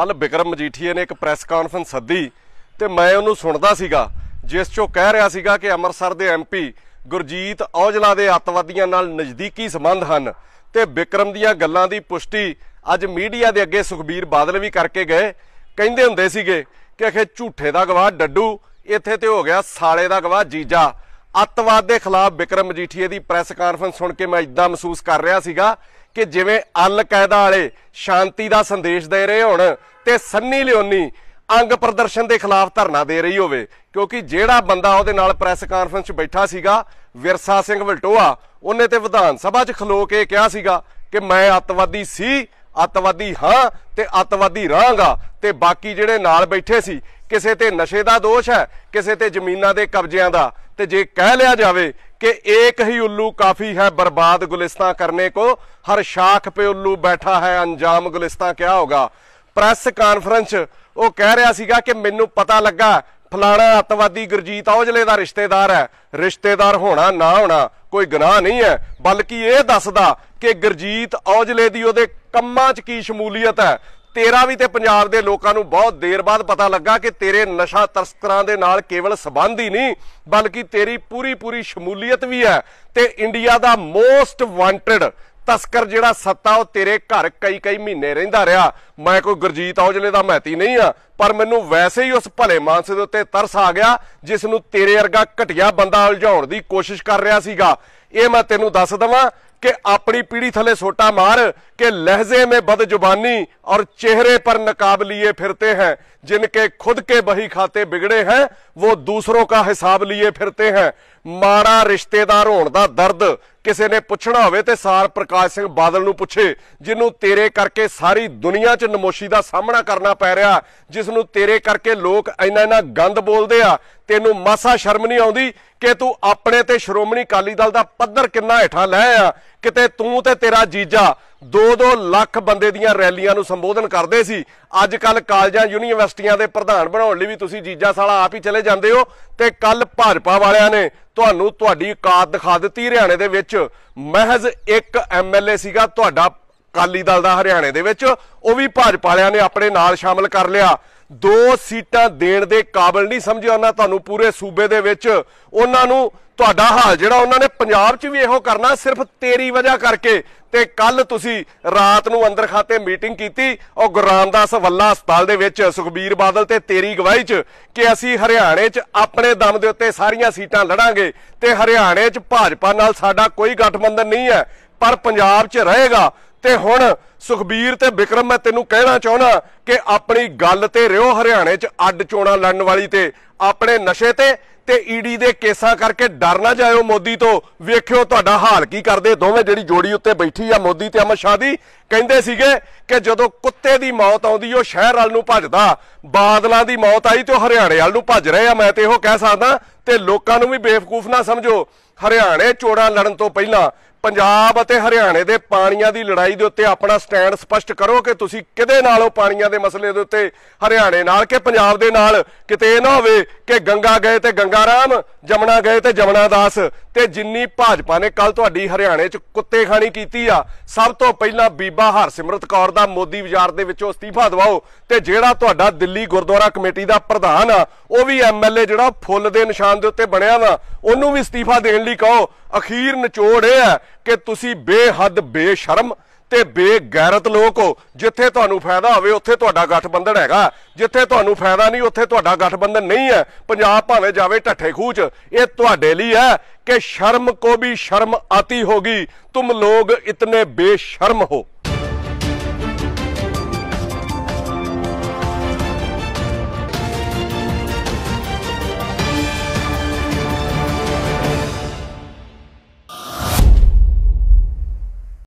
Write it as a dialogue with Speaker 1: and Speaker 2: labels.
Speaker 1: ਕੱਲ ਬਿਕਰਮ ਮਜੀਠੀਏ ਨੇ ਇੱਕ ਪ੍ਰੈਸ ਕਾਨਫਰੰਸ ਸੱਦੀ ਤੇ ਮੈਂ ਉਹਨੂੰ ਸੁਣਦਾ ਸੀਗਾ ਜਿਸ ਚੋ ਕਹਿ ਰਿਹਾ ਸੀਗਾ ਕਿ ਅੰਮ੍ਰਿਤਸਰ ਦੇ ਐਮਪੀ ਗੁਰਜੀਤ ਔਜਲਾ ਦੇ ਅੱਤਵਾਦੀਆਂ ਨਾਲ ਨਜ਼ਦੀਕੀ ਸਬੰਧ ਹਨ ਤੇ ਬਿਕਰਮ ਦੀਆਂ ਗੱਲਾਂ ਦੀ ਪੁਸ਼ਟੀ ਅੱਜ ਮੀਡੀਆ ਦੇ ਅੱਗੇ ਸੁਖਬੀਰ ਬਾਦਲ ਵੀ ਕਰਕੇ ਗਏ ਕਹਿੰਦੇ ਹੁੰਦੇ ਸੀਗੇ ਕਿ ਅਖੇ ਝੂਠੇ ਦਾ ਗਵਾਹ ਡੱਡੂ ਇੱਥੇ ਤੇ ਹੋ ਗਿਆ ਸਾਲੇ ਦਾ ਗਵਾਹ ਜੀਜਾ ਅੱਤਵਾਦ ਦੇ ਖਿਲਾਫ ਬਿਕਰਮ ਮਜੀਠੀਏ ਦੀ ਪ੍ਰੈਸ ਕਾਨਫਰੰਸ ਸੁਣ ਕੇ ਮੈਂ ਇਦਾਂ ਮਹਿਸੂਸ ਕਰ ਰਿਹਾ ਸੀਗਾ ਕਿ ਜਿਵੇਂ ਅਲ ਕਾਇਦਾ ਵਾਲੇ ਸ਼ਾਂਤੀ ਦਾ ਸੰਦੇਸ਼ ਦੇ ਰਹੇ ਹੋਣ ਤੇ ਸੰਨੀ ਲਿਓਨੀ ਅੰਗ ਪ੍ਰਦਰਸ਼ਨ ਦੇ ਖਿਲਾਫ ਧਰਨਾ ਦੇ ਰਹੀ ਹੋਵੇ ਕਿਉਂਕਿ ਜਿਹੜਾ ਬੰਦਾ ਉਹਦੇ ਨਾਲ ਪ੍ਰੈਸ ਕਾਨਫਰੰਸ 'ਚ ਬੈਠਾ ਸੀਗਾ ਵਿਰਸਾ ਸਿੰਘ ਵਲਟੋਆ ਉਹਨੇ ਤੇ ਵਿਧਾਨ ਸਭਾ 'ਚ ਖਲੋ ਕੇ ਕਿਹਾ ਸੀਗਾ ਕਿ ਮੈਂ ਅੱਤਵਾਦੀ ਸੀ ਅੱਤਵਾਦੀ ਹਾਂ ਤੇ ਅੱਤਵਾਦੀ ਰਹਾਂਗਾ ਤੇ ਬਾਕੀ ਜਿਹੜੇ ਨਾਲ ਬੈਠੇ ਸੀ ਕਿਸੇ ਤੇ ਨਸ਼ੇ ਦਾ ਦੋਸ਼ ਹੈ ਕਿਸੇ ਤੇ ਜ਼ਮੀਨਾਂ ਦੇ ਕਬਜ਼ਿਆਂ ਦਾ ਤੇ ਜੇ ਕਹਿ ਲਿਆ ਜਾਵੇ ਕਿ ਇੱਕ ਹੀ ਉੱਲੂ ਕਾਫੀ ਹੈ ਬਰਬਾਦ ਗੁਲਿਸਤਾਂ ਕਰਨੇ ਕੋ ਹਰ ਸ਼ਾਖ 'ਤੇ ਉੱਲੂ ਬੈਠਾ ਹੈ ਅੰਜਾਮ ਗੁਲਿਸਤਾਂ ਕਿਹਾ ਹੋਗਾ ਪ੍ਰੈਸ ਕਾਨਫਰੰਸ ਉਹ ਕਹਿ ਰਿਹਾ ਸੀਗਾ ਕਿ ਮੈਨੂੰ ਪਤਾ ਲੱਗਾ ਫਲਾਣਾ ਅਤਵਾਦੀ ਗੁਰਜੀਤ ਔਜਲੇ ਦਾ ਰਿਸ਼ਤੇਦਾਰ ਹੈ ਰਿਸ਼ਤੇਦਾਰ ਹੋਣਾ ਨਾ ਹੋਣਾ ਕੋਈ ਗੁਨਾਹ ਨਹੀਂ ਹੈ ਬਲਕਿ ਇਹ ਦੱਸਦਾ ਕਿ ਗੁਰਜੀਤ ਔਜਲੇ ਦੀ ਉਹਦੇ ਕੰਮਾਂ 'ਚ ਕੀ ਸ਼ਮੂਲੀਅਤ ਹੈ ਤੇਰਾ ਵੀ ਤੇ ਪੰਜਾਬ ਦੇ ਲੋਕਾਂ ਨੂੰ ਬਹੁਤ ਦੇਰ ਬਾਅਦ ਪਤਾ ਲੱਗਾ ਕਿ ਤੇਰੇ ਨਸ਼ਾ ਤਸਕਰਾਂ ਦੇ ਨਾਲ ਕੇਵਲ ਸਬੰਧ ਹੀ ਨਹੀਂ ਬਲਕਿ ਤੇਰੀ ਪੂਰੀ ਪੂਰੀ ਸ਼ਮੂਲੀਅਤ ਵੀ ਹੈ ਤੇ ਇੰਡੀਆ ਦਾ ਮੋਸਟ ਵਾਂਟਡ ਤਸਕਰ ਜਿਹੜਾ ਸੱਤਾ ਉਹ ਤੇਰੇ ਘਰ ਕਈ ਕਈ ਮਹੀਨੇ ਰਹਿੰਦਾ ਰਿਹਾ ਮੈਂ ਕੋਈ ਗੁਰਜੀਤ ਔਜਲੇ ਦਾ ਮਹਿਤੀ ਨਹੀਂ ਆ ਪਰ ਮੈਨੂੰ ਵੈਸੇ ਹੀ ਉਸ ਭਲੇ ਮਾਨਸੇ ਦੇ ਉੱਤੇ ਤਰਸ ਆ ਗਿਆ ਜਿਸ ਨੂੰ ਤੇਰੇ ਵਰਗਾ ਘਟਿਆ ਬੰਦਾ ਉਲਝਾਉਣ ਦੀ ਕੋਸ਼ਿਸ਼ ਕਰ ਰਿਹਾ ਸੀਗਾ ਇਹ ਮੈਂ ਤੈਨੂੰ ਦੱਸ ਦਵਾਂ ਕਿ ਆਪਣੀ ਪੀੜੀ ਥੱਲੇ ਸੋਟਾ ਮਾਰ ਕਿ ਲਹਿਜ਼ੇ ਮੇ ਬਦ ਜ਼ੁਬਾਨੀ ਔਰ ਚਿਹਰੇ ਪਰ ਨਕਾਬ ਲੀਏ ਫਿਰਤੇ ਹੈ ਜਿਨਕੇ ਖੁਦ ਕੇ ਬਹੀ ਖਾਤੇ ਵਿਗੜੇ ਹੈ ਉਹ ਦੂਸਰੋ ਕਾ ਹਿਸਾਬ ਲੀਏ ਫਿਰਤੇ ਹੈ ਮਾੜਾ ਰਿਸ਼ਤੇਦਾਰ ਹੋਣ ਦਾ ਦਰਦ ਕਿਸੇ ਨੇ ਪੁੱਛਣਾ ਹੋਵੇ ਤੇ ਸਾਰ ਪ੍ਰਕਾਸ਼ ਸਿੰਘ ਬਾਦਲ ਨੂੰ ਪੁੱਛੇ ਜਿਹਨੂੰ ਤੇਰੇ ਕਰਕੇ ਸਾਰੀ ਦੁਨੀਆ 'ਚ ਨਮੋਸ਼ੀ ਦਾ ਸਾਹਮਣਾ ਕਰਨਾ ਪੈ ਰਿਹਾ ਜਿਸ ਨੂੰ ਤੇਰੇ ਕਰਕੇ ਲੋਕ ਇੰਨਾ ਇੰਨਾ ਗੰਦ ਬੋਲਦੇ ਆ ਤੈਨੂੰ ਮਾਸਾ ਸ਼ਰਮ ਨਹੀਂ ਆਉਂਦੀ ਕਿ ਤੂੰ ਆਪਣੇ ਤੇ ਸ਼੍ਰੋਮਣੀ ਅਕਾਲੀ ਦਲ ਦਾ ਪੱਧਰ ਕਿੰਨਾ ਹੇਠਾਂ ਲੈ ਆ ਕਿਤੇ ਤੂੰ ਤੇ ਤੇਰਾ ਜੀਜਾ 2-2 ਲੱਖ ਬੰਦੇ ਦੀਆਂ ਰੈਲੀਆਂ ਨੂੰ ਸੰਬੋਧਨ ਕਰਦੇ ਸੀ ਅੱਜ ਕੱਲ ਕਾਲਜਾਂ ਯੂਨੀਵਰਸਿਟੀਆਂ ਦੇ ਪ੍ਰਧਾਨ ਬਣਾਉਣ ਲਈ ਵੀ ਤੁਸੀਂ ਜੀਜਾ ਸਾਲਾ ਆਪ ਹੀ ਚਲੇ ਜਾਂਦੇ ਹੋ ਤੇ ਕੱਲ ਭਾਜਪਾ ਵਾਲਿਆਂ ਨੇ ਤੁਹਾਨੂੰ ਤੁਹਾਡੀ ਔਕਾਤ ਦਿਖਾ ਦਿੱਤੀ ਹਰਿਆਣੇ ਦੇ ਵਿੱਚ ਮਹਿਜ਼ ਇੱਕ ਐਮਐਲਏ ਸੀਗਾ ਤੁਹਾਡਾ ਕਾਲੀ ਦਲ ਦਾ ਹਰਿਆਣੇ ਦੇ ਵਿੱਚ ਉਹ ਵੀ ਭਾਜਪਾ ਵਾਲਿਆਂ ਨੇ ਆਪਣੇ ਨਾਲ ਸ਼ਾਮਲ ਕਰ ਲਿਆ ਦੋ ਸੀਟਾਂ ਦੇਣ ਦੇ ਕਾਬਿਲ ਨਹੀਂ ਸਮਝਿਆ ਉਹਨਾਂ ਤੁਹਾਨੂੰ ਪੂਰੇ ਸੂਬੇ ਦੇ ਵਿੱਚ ਉਹਨਾਂ ਨੂੰ ਤੁਹਾਡਾ ਹਾਲ ਜਿਹੜਾ ਉਹਨਾਂ ਨੇ ਪੰਜਾਬ 'ਚ ਵੀ ਇਹੋ ਕਰਨਾ ਸਿਰਫ ਤੇਰੀ ਵਜ੍ਹਾ ਕਰਕੇ ਤੇ ਕੱਲ ਤੁਸੀਂ ਰਾਤ ਨੂੰ ਅੰਦਰ ਖਾਤੇ ਮੀਟਿੰਗ ਕੀਤੀ ਉਹ ਗੁਰਾਮਦਾਸ ਵੱਲਾ ਹਸਪਤਾਲ ਦੇ ਵਿੱਚ ਸੁਖਬੀਰ ਬਾਦਲ ਤੇ ਤੇਰੀ ਗਵਾਹੀ 'ਚ ਕਿ ਅਸੀਂ ਹਰਿਆਣੇ 'ਚ ਆਪਣੇ ਦਮ ਦੇ ਉੱਤੇ ਸਾਰੀਆਂ ਸੀਟਾਂ ਲੜਾਂਗੇ ਤੇ ਹਰਿਆਣੇ 'ਚ ਭਾਜਪਾ ਨਾਲ ਸਾਡਾ ਕੋਈ ਗਠਬੰਧਨ ਨਹੀਂ ਹੈ ਪਰ ਪੰਜਾਬ 'ਚ ਰਹੇਗਾ ਤੇ ਹੁਣ ਸੁਖਬੀਰ ਤੇ ਵਿਕਰਮ ਮੈਂ ਤੈਨੂੰ ਕਹਿਣਾ ਚਾਹਣਾ ਕਿ ਆਪਣੀ ਗੱਲ ਤੇ ਰਿਓ ਹਰਿਆਣੇ 'ਚ ਅੱਡ ਚੋਣਾ ਲੜਨ ਵਾਲੀ ਤੇ ਆਪਣੇ ਨਸ਼ੇ ਤੇ ਤੇ ਈਡੀ e ਦੇ ਕੇਸਾਂ ਕਰਕੇ ਡਰ ਨਾ ਜਾਇਓ ਮੋਦੀ ਤੋਂ ਵੇਖਿਓ ਤੁਹਾਡਾ ਹਾਲ ਕੀ ਕਰਦੇ ਦੋਵੇਂ ਜਿਹੜੀ ਜੋੜੀ ਉੱਤੇ ਬੈਠੀ ਆ ਮੋਦੀ ਤੇ ਅਮਰ ਸ਼ਾਦੀ ਦੀ ਕਹਿੰਦੇ ਸੀਗੇ ਕਿ ਜਦੋਂ ਕੁੱਤੇ ਦੀ ਮੌਤ ਆਉਂਦੀ ਉਹ ਸ਼ਹਿਰ ਵਾਲ ਨੂੰ ਭੱਜਦਾ ਬਾਦਲਾਂ ਦੀ ਮੌਤ ਆਈ ਤੇ ਉਹ ਹਰਿਆਣੇ ਵਾਲ ਨੂੰ ਭੱਜ ਰਹੇ ਆ ਮੈਂ ਤੇ ਇਹੋ ਕਹਿ ਸਕਦਾ ਤੇ ਲੋਕਾਂ ਨੂੰ ਵੀ ਬੇਵਕੂਫ ਨਾ ਸਮਝੋ ਹਰਿਆਣੇ ਚੋੜਾਂ ਲੜਨ ਤੋਂ ਪਹਿਲਾਂ ਪੰਜਾਬ ਅਤੇ ਹਰਿਆਣੇ ਦੇ ਪਾਣੀਆਂ ਦੀ ਲੜਾਈ ਦੇ ਉੱਤੇ ਆਪਣਾ ਸਟੈਂਡ ਸਪਸ਼ਟ ਕਰੋ ਕਿ ਤੁਸੀਂ ਕਿਹਦੇ ਨਾਲੋਂ ਪਾਣੀਆਂ ਦੇ ਮਸਲੇ ਦੇ ਉੱਤੇ ਹਰਿਆਣੇ ਨਾਲ ਕਿ ਪੰਜਾਬ ਦੇ ਨਾਲ ਕਿਤੇ ਇਹ ਨਾ ਹੋਵੇ ਕਿ ਗੰਗਾ ਗਏ ਤੇ ਗੰਗਾ ਰਾਮ ਜਮਨਾ ਗਏ ਤੇ ਜਮਨਾ ਦਾਸ ਤੇ ਜਿੰਨੀ ਭਾਜਪਾ ਨੇ ਕੱਲ ਤੁਹਾਡੀ ਹਰਿਆਣੇ 'ਚ ਕੁੱਤੇ ਖਾਣੀ ਕੀਤੀ ਆ ਸਭ ਤੋਂ ਪਹਿਲਾਂ ਬੀਬਾ ਹਰਸਿਮਰਤ ਕੌਰ ਦਾ ਮੋਦੀ ਬਾਜ਼ਾਰ ਦੇ ਵਿੱਚੋਂ ਅਸਤੀਫਾ ਦਿਵਾਓ ਤੇ ਜਿਹੜਾ ਤੁਹਾਡਾ ਦਿੱਲੀ ਗੁਰਦੁਆਰਾ ਕਮੇਟੀ ਦਾ ਪ੍ਰਧਾਨ ਆ ਉਹ ਵੀ ਐਮਐਲਏ ਜਿਹੜਾ ਫੁੱਲ ਦੇ ਨਿਸ਼ਾਨ ਦੇ ਉੱਤੇ ਬਣਿਆ ਵਾ ਉਹਨੂੰ ਵੀ ਅਸਤੀਫਾ ਦੇਣ ਲਈ ਕਹੋ ਅਖੀਰ ਨਿਚੋੜ ਇਹ ਹੈ ਕਿ ਤੁਸੀਂ ਬੇਹੱਦ ਬੇਸ਼ਰਮ ਤੇ ਬੇਗੈਰਤ ਲੋਕ ਹੋ ਜਿੱਥੇ ਤੁਹਾਨੂੰ ਫਾਇਦਾ ਹੋਵੇ ਉੱਥੇ ਤੁਹਾਡਾ ਗੱਠਬੰਧਨ ਹੈਗਾ ਜਿੱਥੇ ਤੁਹਾਨੂੰ ਫਾਇਦਾ ਨਹੀਂ ਉੱਥੇ ਤੁਹਾਡਾ ਗੱਠਬੰਧਨ ਨਹੀਂ ਹੈ ਪੰਜਾਬ ਭਾਵੇਂ ਜਾਵੇ ਠੱਠੇ ਖੂਚ ਇਹ ਤੁਹਾਡੇ ਲਈ ਹੈ ਕਿ ਸ਼ਰਮ ਕੋ ਵੀ ਸ਼ਰਮ ਆਤੀ ਹੋਗੀ ਤੁਮ ਲੋਗ ਇਤਨੇ ਬੇਸ਼ਰਮ ਹੋ